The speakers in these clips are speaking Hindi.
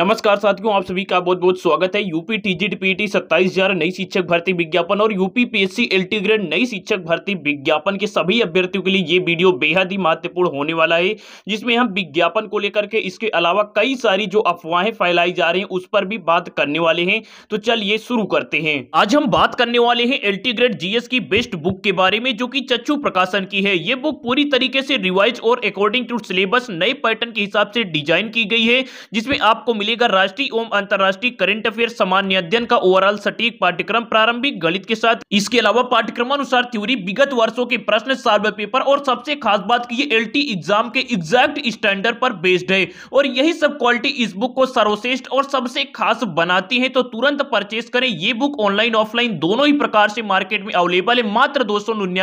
नमस्कार साथियों आप सभी का बहुत बहुत स्वागत है यूपी टीजीटी पीटी सत्ताईस हजार नई शिक्षक भर्ती विज्ञापन और यूपी पीएससी एलटी ग्रेड नई शिक्षक भर्ती विज्ञापन के सभी अभ्यर्थियों के लिए ये वीडियो बेहद ही महत्वपूर्ण होने वाला है जिसमें हम विज्ञापन को लेकर के इसके अलावा कई सारी जो अफवाहें फैलाई जा रही है उस पर भी बात करने वाले हैं तो चलिए शुरू करते हैं आज हम बात करने वाले हैं एल ग्रेड जीएस की बेस्ट बुक के बारे में जो की चच्चू प्रकाशन की है ये बुक पूरी तरीके से रिवाइज और अकॉर्डिंग टू सिलेबस नए पैटर्न के हिसाब से डिजाइन की गई है जिसमें आपको मिलेगा राष्ट्रीय एवं अंतर्राष्ट्रीय करंट अफेयर सामान्य अध्ययन का ओवरऑल सटीक पाठ्यक्रम प्रारंभिक गणित के साथ इसके अलावा पाठ्यक्रम अनुसार थ्योरी विगत वर्षों के प्रश्न सार्वज पेपर और सबसे खास बात की एल टी एग्जाम के एग्जैक्ट स्टैंडर्ड पर बेस्ड है और यही सब क्वालिटी इस बुक को सर्वश्रेष्ठ और सबसे खास बनाती है तो तुरंत परचेस करें ये बुक ऑनलाइन ऑफलाइन दोनों ही प्रकार से मार्केट में अवेलेबल है मात्र दो सौ में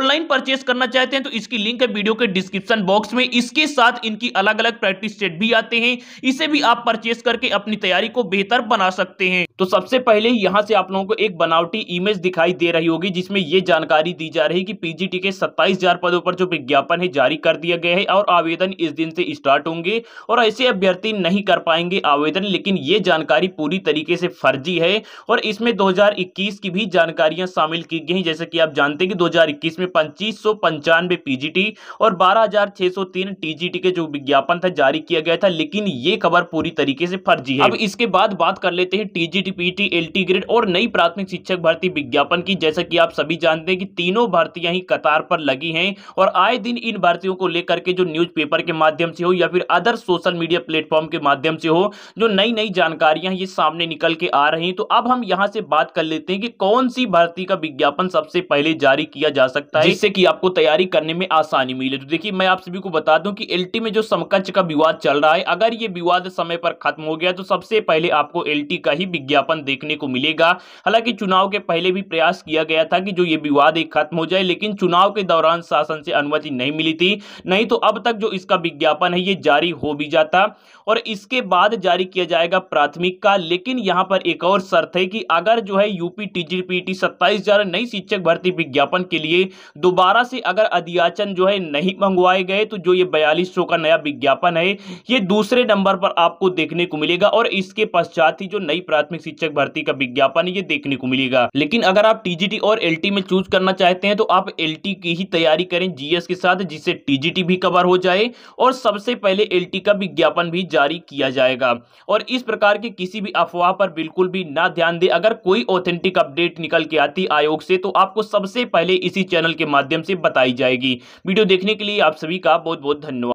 ऑनलाइन परचेस करना चाहते हैं तो इसकी लिंक है वीडियो के डिस्क्रिप्शन बॉक्स में इसके साथ इनकी अलग अलग प्रैक्टिस सेट भी आते हैं इस इनसे भी आप परचेस करके अपनी तैयारी को बेहतर बना सकते हैं तो सबसे पहले यहाँ से आप लोगों को एक बनावटी इमेज दिखाई दे रही होगी जिसमें ये जानकारी दी जा रही है कि पीजीटी के सत्ताईस पदों पर जो विज्ञापन है जारी कर दिया गया है और आवेदन इस दिन से स्टार्ट होंगे और ऐसे अभ्यर्थी नहीं कर पाएंगे आवेदन लेकिन ये जानकारी पूरी तरीके से फर्जी है और इसमें 2021 की भी जानकारियां शामिल की गई जैसे कि आप जानते हैं कि 2021 में पच्चीस सौ पीजीटी और 12,603 टीजीटी के जो विज्ञापन था जारी किया गया था लेकिन ये खबर पूरी तरीके से फर्जी है अब इसके बाद बात कर लेते हैं टीजीटी पीटी एलटी ग्रेड और नई प्राथमिक शिक्षक भर्ती विज्ञापन की जैसा कि आप सभी जानते हैं कि तीनों भर्तियां ही कतार पर लगी हैं और आए दिन इन भर्तियों को लेकर के जो न्यूज़पेपर के माध्यम से हो या फिर अदर सोशल मीडिया प्लेटफॉर्म के माध्यम से हो जो नई नई जानकारियां ये सामने निकल के आ रही तो अब हम यहाँ से बात कर लेते हैं कि कौन सी भर्ती का विज्ञापन सबसे पहले जारी किया जा सकता है जिससे कि आपको तैयारी करने में आसानी मिले तो देखिए मैं आप सभी को बता दूं कि एलटी में जो समकक्ष का विवाद चल रहा है अगर ये विवाद बाद समय पर खत्म हो गया तो सबसे पहले आपको एल का ही विज्ञापन देखने को मिलेगा हालांकि चुनाव के पहले भी प्रयास किया गया था कि जो ये विवाद खत्म हो जाए लेकिन चुनाव के दौरान शासन से अनुमति नहीं मिली थी नहीं तो अब तक जो इसका विज्ञापन है ये जारी हो भी जाता और इसके बाद जारी किया जाएगा प्राथमिक का लेकिन यहां पर एक और शर्त है कि अगर जो है यूपी टीजीपीटी सत्ताईस हजार नई शिक्षक भर्ती विज्ञापन के लिए दोबारा से अगर अधियाचन जो है नहीं मंगवाए गए तो जो ये बयालीस का नया विज्ञापन है ये दूसरे नंबर पर पर आपको देखने को मिलेगा और इसके पश्चात ही जो नई प्राथमिक शिक्षक भर्ती का विज्ञापन ये देखने को मिलेगा लेकिन अगर आप टीजीटी और एल में चूज करना चाहते हैं तो आप एल की ही तैयारी करें जीएस के साथ जिससे टीजीटी भी कवर हो जाए और सबसे पहले एल का विज्ञापन भी जारी किया जाएगा और इस प्रकार के किसी भी अफवाह पर बिल्कुल भी ना ध्यान दे अगर कोई ऑथेंटिक अपडेट निकल के आती आयोग से तो आपको सबसे पहले इसी चैनल के माध्यम से बताई जाएगी वीडियो देखने के लिए आप सभी का बहुत बहुत धन्यवाद